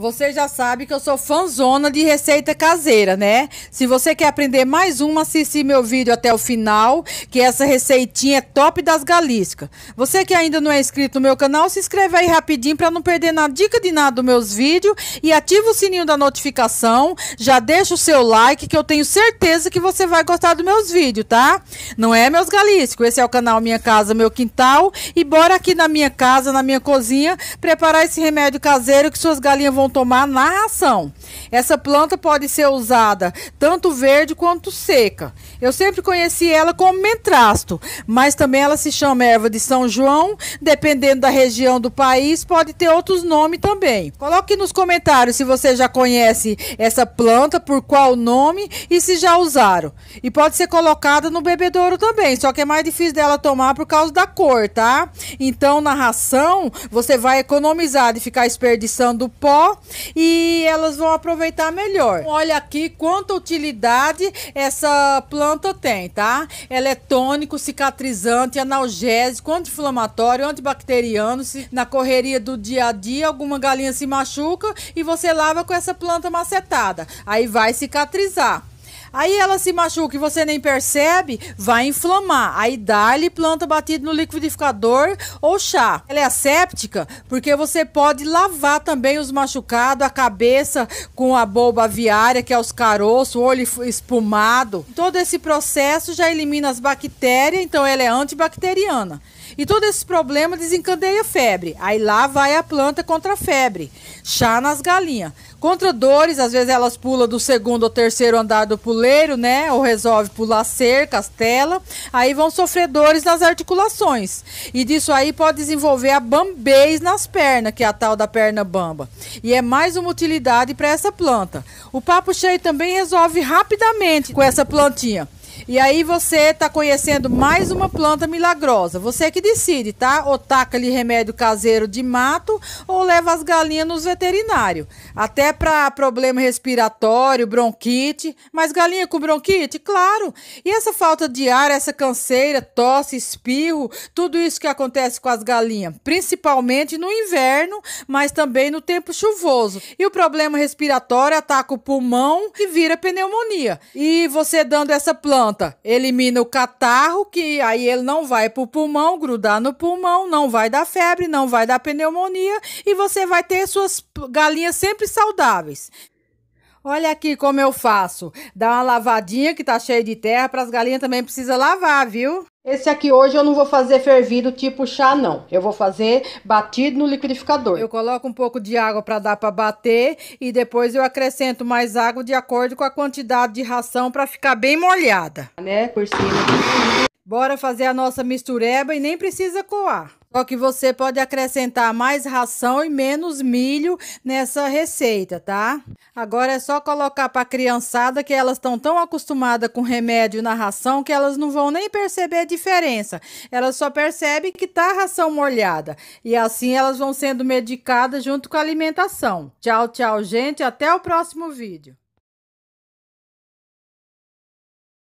Você já sabe que eu sou fãzona de receita caseira, né? Se você quer aprender mais uma, assiste meu vídeo até o final, que essa receitinha é top das galísticas. Você que ainda não é inscrito no meu canal, se inscreve aí rapidinho para não perder nada, dica de nada dos meus vídeos e ativa o sininho da notificação, já deixa o seu like que eu tenho certeza que você vai gostar dos meus vídeos, tá? Não é meus galísticos, esse é o canal Minha Casa, Meu Quintal e bora aqui na minha casa, na minha cozinha, preparar esse remédio caseiro que suas galinhas vão vão tomar na ração. Essa planta pode ser usada tanto verde quanto seca. Eu sempre conheci ela como mentrasto, mas também ela se chama erva de São João. Dependendo da região do país, pode ter outros nomes também. Coloque nos comentários se você já conhece essa planta, por qual nome e se já usaram. E pode ser colocada no bebedouro também, só que é mais difícil dela tomar por causa da cor, tá? Então, na ração, você vai economizar de ficar desperdiçando pó e elas vão aproveitar melhor. Olha aqui quanta utilidade essa planta tem, tá? Ela é tônico, cicatrizante, analgésico, anti-inflamatório, antibacteriano. Se na correria do dia a dia alguma galinha se machuca e você lava com essa planta macetada. Aí vai cicatrizar. Aí ela se machuca e você nem percebe, vai inflamar. Aí dá-lhe planta batida no liquidificador ou chá. Ela é asséptica porque você pode lavar também os machucados, a cabeça com a boba aviária, que é os caroços, o olho espumado. Todo esse processo já elimina as bactérias, então ela é antibacteriana. E todo esse problema desencadeia febre. Aí lá vai a planta contra a febre. Chá nas galinhas. Contra dores, às vezes elas pulam do segundo ou terceiro andar do pulo goleiro, né? Ou resolve pular cercas, tela, aí vão sofrer dores nas articulações. E disso aí pode desenvolver a bambez nas pernas, que é a tal da perna bamba. E é mais uma utilidade para essa planta. O papo cheio também resolve rapidamente com essa plantinha. E aí você está conhecendo mais uma planta milagrosa. Você é que decide, tá? Ou taca ali remédio caseiro de mato ou leva as galinhas nos veterinários. Até para problema respiratório, bronquite. Mas galinha com bronquite? Claro. E essa falta de ar, essa canseira, tosse, espirro, tudo isso que acontece com as galinhas, principalmente no inverno, mas também no tempo chuvoso. E o problema respiratório ataca o pulmão e vira pneumonia. E você dando essa planta conta. Elimina o catarro, que aí ele não vai pro pulmão, grudar no pulmão, não vai dar febre, não vai dar pneumonia e você vai ter suas galinhas sempre saudáveis. Olha aqui como eu faço. Dá uma lavadinha que tá cheio de terra para as galinhas também precisa lavar, viu? Esse aqui hoje eu não vou fazer fervido tipo chá, não. Eu vou fazer batido no liquidificador. Eu coloco um pouco de água para dar para bater e depois eu acrescento mais água de acordo com a quantidade de ração para ficar bem molhada. Né, por cima Bora fazer a nossa mistureba e nem precisa coar. Só que você pode acrescentar mais ração e menos milho nessa receita, tá? Agora é só colocar para a criançada que elas estão tão acostumadas com remédio na ração que elas não vão nem perceber a diferença. Elas só percebem que tá a ração molhada e assim elas vão sendo medicadas junto com a alimentação. Tchau, tchau, gente, até o próximo vídeo.